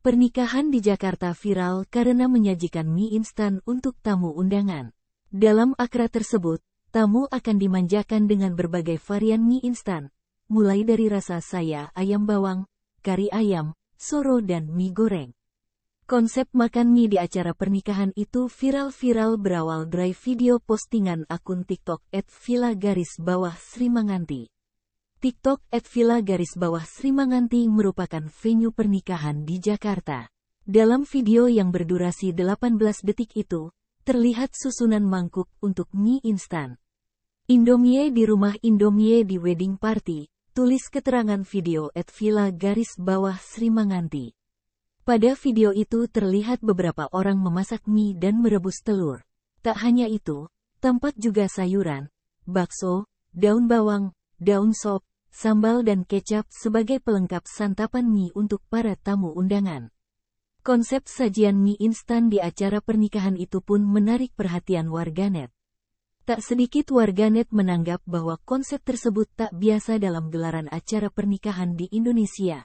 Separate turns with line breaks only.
Pernikahan di Jakarta viral karena menyajikan mie instan untuk tamu undangan. Dalam akra tersebut, tamu akan dimanjakan dengan berbagai varian mie instan, mulai dari rasa saya ayam bawang, kari ayam, soro dan mie goreng. Konsep makan mie di acara pernikahan itu viral-viral berawal dari video postingan akun TikTok at Villa Garis Bawah Manganti. TikTok at Villa Garis Bawah Manganti merupakan venue pernikahan di Jakarta. Dalam video yang berdurasi 18 detik itu, terlihat susunan mangkuk untuk mie instan. Indomie di rumah Indomie di wedding party, tulis keterangan video at Villa Garis Bawah Manganti. Pada video itu terlihat beberapa orang memasak mie dan merebus telur. Tak hanya itu, tempat juga sayuran, bakso, daun bawang, daun sop, sambal dan kecap sebagai pelengkap santapan mie untuk para tamu undangan. Konsep sajian mie instan di acara pernikahan itu pun menarik perhatian warganet. Tak sedikit warganet menanggap bahwa konsep tersebut tak biasa dalam gelaran acara pernikahan di Indonesia.